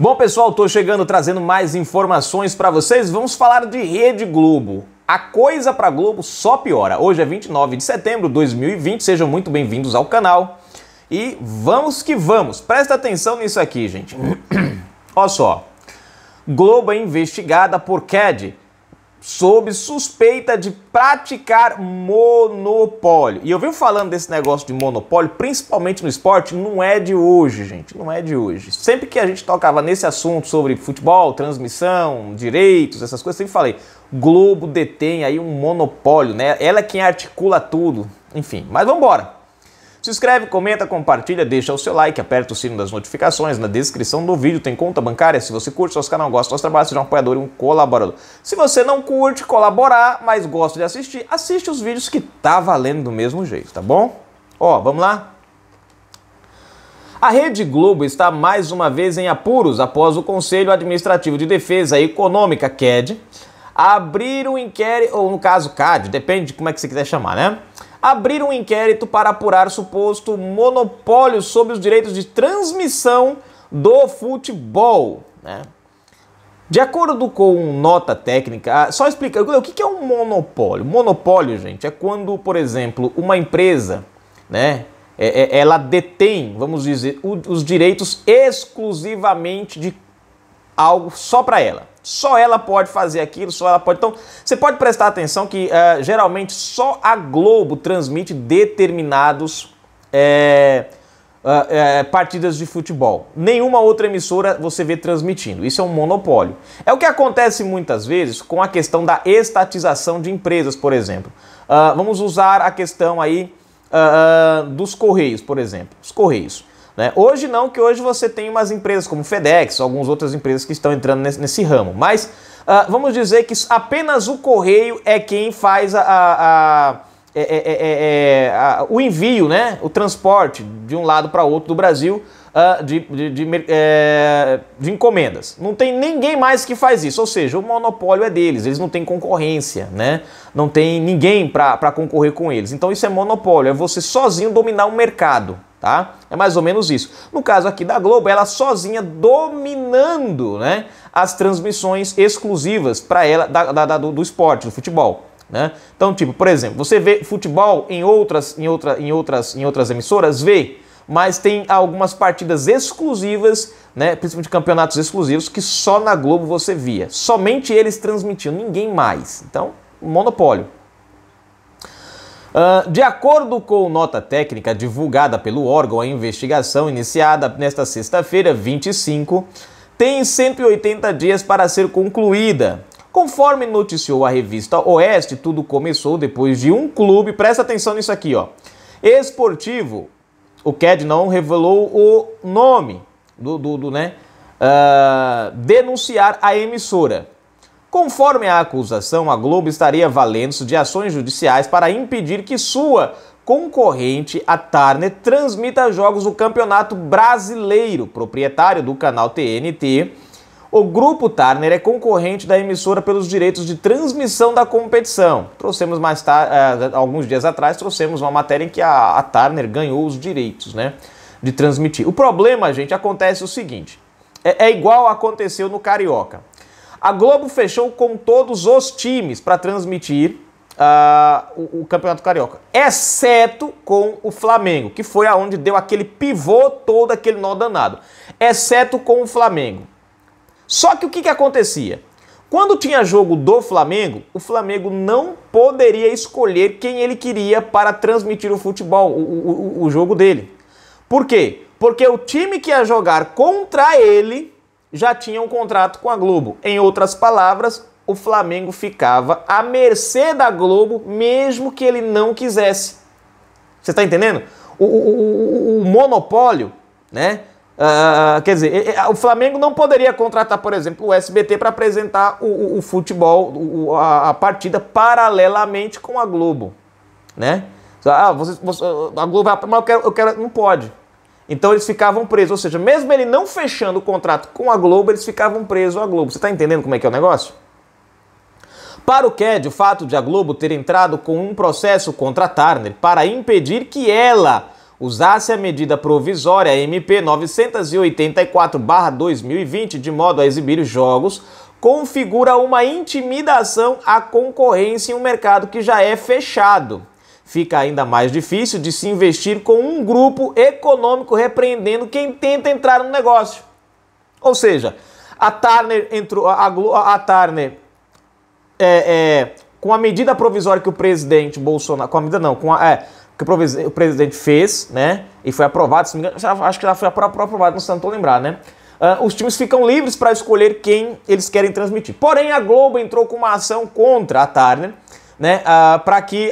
Bom, pessoal, estou chegando trazendo mais informações para vocês. Vamos falar de Rede Globo. A coisa para Globo só piora. Hoje é 29 de setembro de 2020. Sejam muito bem-vindos ao canal. E vamos que vamos. Presta atenção nisso aqui, gente. Olha só. Globo é investigada por CAD sob suspeita de praticar monopólio. E eu venho falando desse negócio de monopólio, principalmente no esporte, não é de hoje, gente, não é de hoje. Sempre que a gente tocava nesse assunto sobre futebol, transmissão, direitos, essas coisas, sempre falei, Globo detém aí um monopólio, né? Ela é quem articula tudo. Enfim, mas vamos embora. Se inscreve, comenta, compartilha, deixa o seu like, aperta o sino das notificações. Na descrição do vídeo tem conta bancária. Se você curte nosso canal, gosta do nosso trabalho, seja um apoiador e um colaborador. Se você não curte colaborar, mas gosta de assistir, assiste os vídeos que tá valendo do mesmo jeito, tá bom? Ó, vamos lá? A Rede Globo está mais uma vez em apuros após o Conselho Administrativo de Defesa Econômica, CAD, abrir um inquérito, ou no caso CAD, depende de como é que você quiser chamar, né? abrir um inquérito para apurar suposto monopólio sobre os direitos de transmissão do futebol. Né? De acordo com nota técnica, ah, só explica o que é um monopólio. Monopólio, gente, é quando, por exemplo, uma empresa, né, é, é, ela detém, vamos dizer, os direitos exclusivamente de algo só para ela. Só ela pode fazer aquilo, só ela pode. Então, você pode prestar atenção que uh, geralmente só a Globo transmite determinados é, uh, partidas de futebol. Nenhuma outra emissora você vê transmitindo. Isso é um monopólio. É o que acontece muitas vezes com a questão da estatização de empresas, por exemplo. Uh, vamos usar a questão aí ah, ah, dos Correios, por exemplo. Os Correios. Né? Hoje não, que hoje você tem umas empresas como FedEx, algumas outras empresas que estão entrando nesse, nesse ramo. Mas uh, vamos dizer que apenas o correio é quem faz a, a, a é é, é, é, é, a, o envio, né? o transporte de um lado para outro do Brasil uh, de, de, de, é, de, encomendas. Não tem ninguém mais que faz isso, ou seja, o monopólio é deles, eles não têm concorrência, né? não tem ninguém para concorrer com eles. Então isso é monopólio, é você sozinho dominar o mercado tá? É mais ou menos isso. No caso aqui da Globo, ela sozinha dominando, né, as transmissões exclusivas para ela da, da, do, do esporte, do futebol. Né? Então, tipo, por exemplo, você vê futebol em outras, em, outra, em, outras, em outras emissoras? Vê, mas tem algumas partidas exclusivas, né, principalmente campeonatos exclusivos, que só na Globo você via. Somente eles transmitiam, ninguém mais. Então, monopólio. Ah, de acordo com nota técnica divulgada pelo órgão, a investigação iniciada nesta sexta-feira, 25, tem 180 dias para ser concluída. Conforme noticiou a revista Oeste, tudo começou depois de um clube, presta atenção nisso aqui, ó. Esportivo, o CAD não revelou o nome do, do, do né, uh, denunciar a emissora. Conforme a acusação, a Globo estaria valendo-se de ações judiciais para impedir que sua concorrente, a Turner, transmita jogos do Campeonato Brasileiro, proprietário do canal TNT. O grupo Turner é concorrente da emissora pelos direitos de transmissão da competição. Trouxemos mais tarde, eh, alguns dias atrás, trouxemos uma matéria em que a, a Turner ganhou os direitos, né, de transmitir. O problema, gente, acontece o seguinte: é, é igual aconteceu no Carioca. A Globo fechou com todos os times para transmitir uh, o, o, Campeonato Carioca, exceto com o Flamengo, que foi aonde deu aquele pivô todo, aquele nó danado, exceto com o Flamengo. Só que o que, que acontecia? Quando tinha jogo do Flamengo, o Flamengo não poderia escolher quem ele queria para transmitir o futebol, o, o, o jogo dele. Por quê? Porque o time que ia jogar contra ele já tinha um contrato com a Globo. Em outras palavras, o Flamengo ficava à mercê da Globo, mesmo que ele não quisesse. Você está entendendo? O, o, o, o, monopólio, né? Uh, quer dizer, eh, eh, o Flamengo não poderia contratar, por exemplo, o SBT para apresentar o, futebol, a, a, partida, paralelamente com a Globo, né? Ah, você, você, a Globo, ah, mas eu quero, eu quero, não pode. Então eles ficavam presos, ou seja, mesmo ele não fechando o contrato com a Globo, eles ficavam presos à Globo. Você está entendendo como é que é o negócio? Para o Ked, o fato de a Globo ter entrado com um processo contra a Turner para impedir que ela usasse a medida provisória MP 984-2020 de modo a exibir os jogos, configura uma intimidação à concorrência em um mercado que já é fechado fica ainda mais difícil de se investir com um grupo econômico repreendendo quem tenta entrar no negócio. Ou seja, a Turner entrou, a, a Turner é, é, com a medida provisória que o presidente Bolsonaro, com a medida não, com a, é, que o presidente fez, né, e foi aprovado, se não me engano, acho que já foi aprovado, não sei, não lembrar, né, Uh, os times ficam livres para escolher quem eles querem transmitir. Porém, a Globo entrou com uma ação contra a Turner, né, para que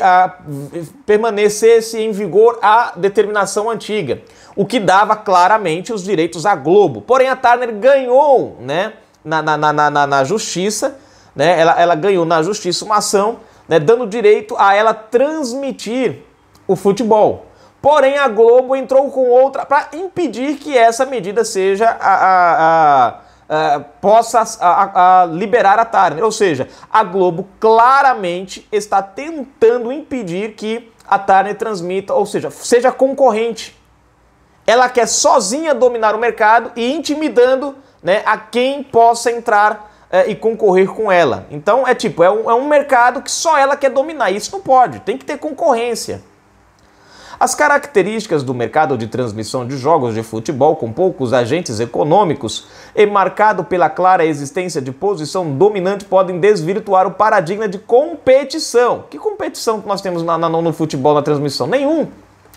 permanecesse em vigor a determinação antiga, o que dava claramente os direitos à Globo. Porém, a Turner ganhou né, na, na, na, na, na justiça, né, ela, ela ganhou na justiça uma ação né, dando direito a ela transmitir o futebol. Porém, a Globo entrou com outra para impedir que essa medida seja a, a, a Uh, possa a, a liberar a Turner. Ou seja, a Globo claramente está tentando impedir que a Turner transmita, ou seja, seja concorrente. Ela quer sozinha dominar o mercado e intimidando né, a quem possa entrar é, e concorrer com ela. Então é tipo, é um, é um mercado que só ela quer dominar. Isso não pode, tem que ter concorrência. As características do mercado de transmissão de jogos de futebol com poucos agentes econômicos e marcado pela clara existência de posição dominante podem desvirtuar o paradigma de competição. Que competição que nós temos na, na, no futebol na transmissão? Nenhum.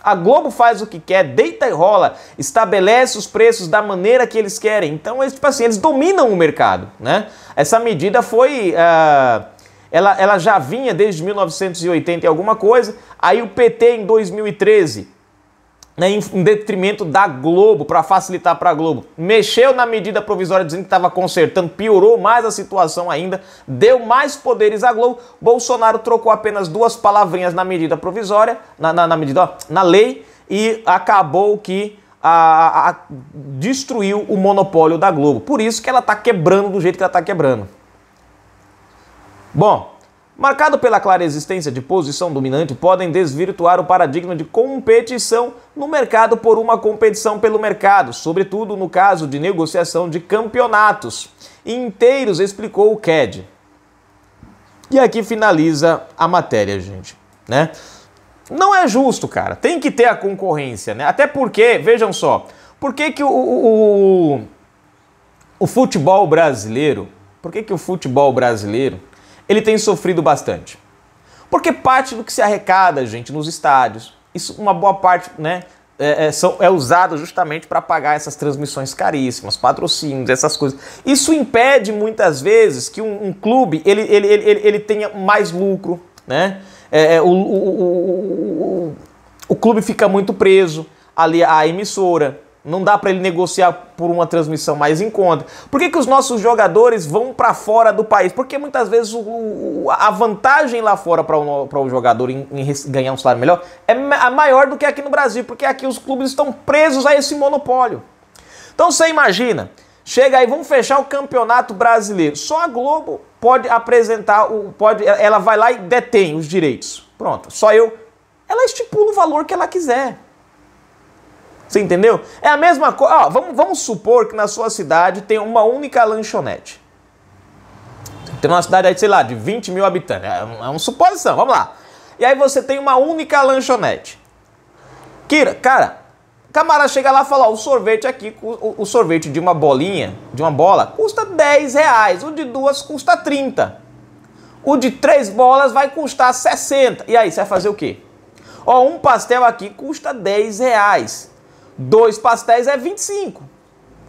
A Globo faz o que quer, deita e rola, estabelece os preços da maneira que eles querem. Então, eles, tipo assim, eles dominam o mercado, né? Essa medida foi... Uh ela, ela já vinha desde 1980 e alguma coisa, aí o PT em 2013, né, em, em detrimento da Globo, para facilitar para a Globo, mexeu na medida provisória dizendo que estava consertando, piorou mais a situação ainda, deu mais poderes à Globo, Bolsonaro trocou apenas duas palavrinhas na medida provisória, na, na, na medida, na lei, e acabou que a, a, a, destruiu o monopólio da Globo. Por isso que ela está quebrando do jeito que ela está quebrando. Bom, marcado pela clara existência de posição dominante, podem desvirtuar o paradigma de competição no mercado por uma competição pelo mercado, sobretudo no caso de negociação de campeonatos inteiros, explicou o CAD. E aqui finaliza a matéria, gente, né? Não é justo, cara. Tem que ter a concorrência, né? Até porque, vejam só, por que, que o, o, o, o futebol brasileiro, por que, que o futebol brasileiro ele tem sofrido bastante. Porque parte do que se arrecada, gente, nos estádios, isso uma boa parte, né, é, é, é usado justamente para pagar essas transmissões caríssimas, patrocínios, essas coisas. Isso impede muitas vezes que um, um clube ele, ele, ele, ele, tenha mais lucro, né? É, é o, o, o, o, o clube fica muito preso ali à emissora, não dá para ele negociar por uma transmissão mais em conta. Por que, que os nossos jogadores vão para fora do país? Porque muitas vezes o, o, a vantagem lá fora para o, pra o jogador em, em, ganhar um salário melhor é ma maior do que aqui no Brasil, porque aqui os clubes estão presos a esse monopólio. Então você imagina, chega aí, vamos fechar o campeonato brasileiro. Só a Globo pode apresentar, o, pode, ela vai lá e detém os direitos. Pronto, só eu. Ela estipula o valor que ela quiser. Você entendeu? É a mesma coisa. vamos, vamos supor que na sua cidade tem uma única lanchonete. Tem uma cidade aí, sei lá, de 20 mil habitantes. É, é uma suposição, vamos lá. E aí você tem uma única lanchonete. Kira, cara, camarada chega lá e fala: ó, o sorvete aqui, o, o, sorvete de uma bolinha, de uma bola, custa 10 reais. O de duas custa 30. O de três bolas vai custar 60. E aí, você vai fazer o quê? Ó, um pastel aqui custa 10 reais dois pastéis é 25.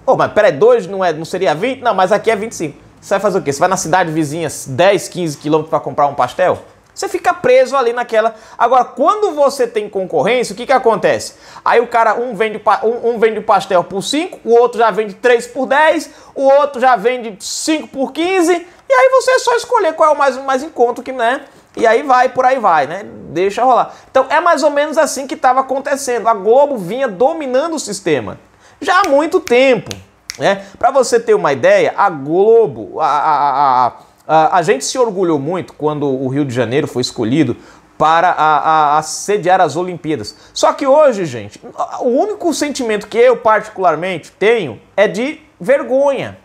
Oh, mas peraí, dois não, é, não seria 20? Não, mas aqui é 25. Você vai fazer o quê? Você vai na cidade vizinha 10, 15 quilômetros para comprar um pastel? Você fica preso ali naquela. Agora, quando você tem concorrência, o que, que acontece? Aí o cara, um vende, um, um vende o pastel por 5, o outro já vende 3 por 10, o outro já vende 5 por 15, e aí você é só escolher qual é o mais, mais encontro que, né? E aí vai, por aí vai, né? Deixa rolar. Então é mais ou menos assim que estava acontecendo. A Globo vinha dominando o sistema já há muito tempo. Né? Para você ter uma ideia, a Globo, a, a, a, a, a gente se orgulhou muito quando o Rio de Janeiro foi escolhido para a, a, a, sediar as Olimpíadas. Só que hoje, gente, o único sentimento que eu particularmente tenho é de vergonha.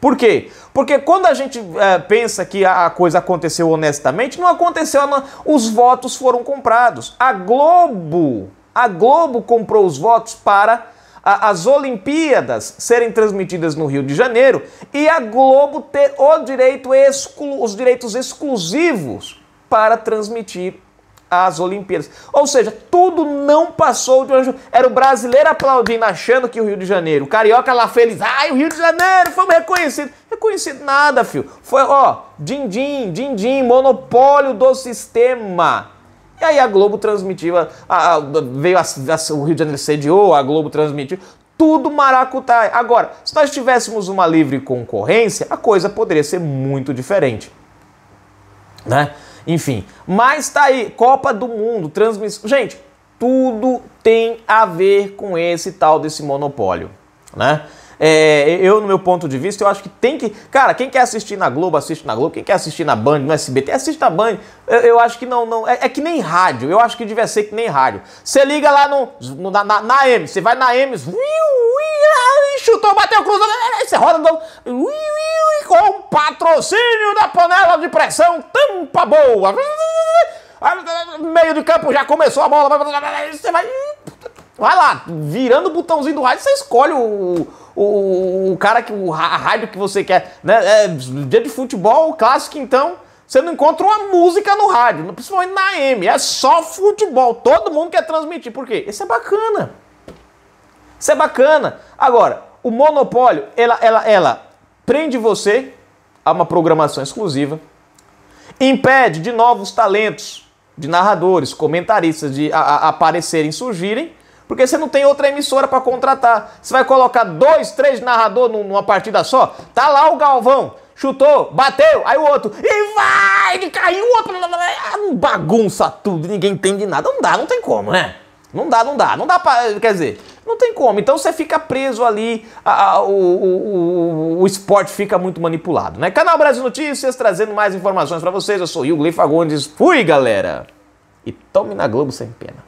Por quê? Porque quando a gente é, pensa que a coisa aconteceu honestamente, não aconteceu, não. os votos foram comprados. A Globo, a Globo comprou os votos para a, as Olimpíadas serem transmitidas no Rio de Janeiro e a Globo ter o direito exclu, os direitos exclusivos para transmitir as Olimpíadas. Ou seja, tudo não passou de uma... Era o brasileiro aplaudindo, achando que o Rio de Janeiro, o carioca lá feliz, ai, o Rio de Janeiro, fomos reconhecidos. Reconhecido nada, filho. Foi, ó, din-din, din-din, monopólio do sistema. E aí a Globo transmitiu, a, a, veio a, o Rio de Janeiro sediou, a Globo transmitiu, tudo maracutaia. Agora, se nós tivéssemos uma livre concorrência, a coisa poderia ser muito diferente, né? enfim. Mas tá aí, Copa do Mundo, transmissão. Gente, tudo tem a ver com esse tal desse monopólio, né? É, eu, no meu ponto de vista, eu acho que tem que. Cara, quem quer assistir na Globo, assiste na Globo. Quem quer assistir na Band, no SBT, assiste na Band. Eu, eu acho que não. não é, é, que nem rádio. Eu acho que devia ser que nem rádio. Você liga lá no, no na, na, na M, você vai na M, chutou, bateu, cruzou, é, é, você roda. No, patrocínio da panela de pressão Tampa Boa. Meio de campo já começou a bola. Você vai. Vai lá, virando o botãozinho do rádio, você escolhe o, o, o cara, que, o rádio que você quer. Né? É, dia de futebol clássico, então, você não encontra uma música no rádio, principalmente na M. É só futebol. Todo mundo quer transmitir. Por quê? Isso é bacana. Isso é bacana. Agora, o monopólio, ela, ela, ela prende você, a uma programação exclusiva, impede de novos talentos, de narradores, comentaristas de a, a aparecerem, surgirem, porque você não tem outra emissora para contratar. Você vai colocar dois, três narradores numa partida só? Tá lá o Galvão, chutou, bateu, aí o outro, e vai, ele caiu, o outro, bagunça tudo, ninguém entende nada. Não dá, não tem como, né? Não dá, não dá, não dá pra, quer dizer, não tem como. Então você fica preso ali, a, a, o, o, o, esporte fica muito manipulado, né? Canal Brasil Notícias trazendo mais informações para vocês. Eu sou o Hugo Fagundes. Fui, galera! E tome na Globo sem pena.